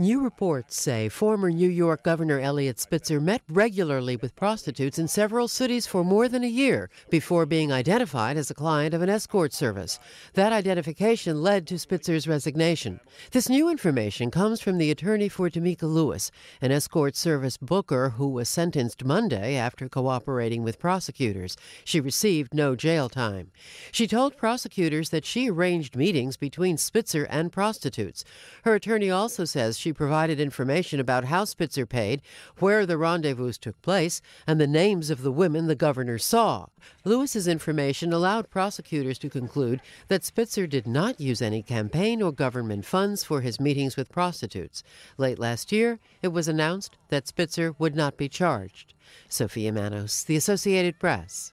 New reports say former New York Governor Elliot Spitzer met regularly with prostitutes in several cities for more than a year before being identified as a client of an escort service. That identification led to Spitzer's resignation. This new information comes from the attorney for Tamika Lewis, an escort service booker who was sentenced Monday after cooperating with prosecutors. She received no jail time. She told prosecutors that she arranged meetings between Spitzer and prostitutes. Her attorney also says she she provided information about how Spitzer paid, where the rendezvous took place, and the names of the women the governor saw. Lewis's information allowed prosecutors to conclude that Spitzer did not use any campaign or government funds for his meetings with prostitutes. Late last year, it was announced that Spitzer would not be charged. Sophia Manos, The Associated Press.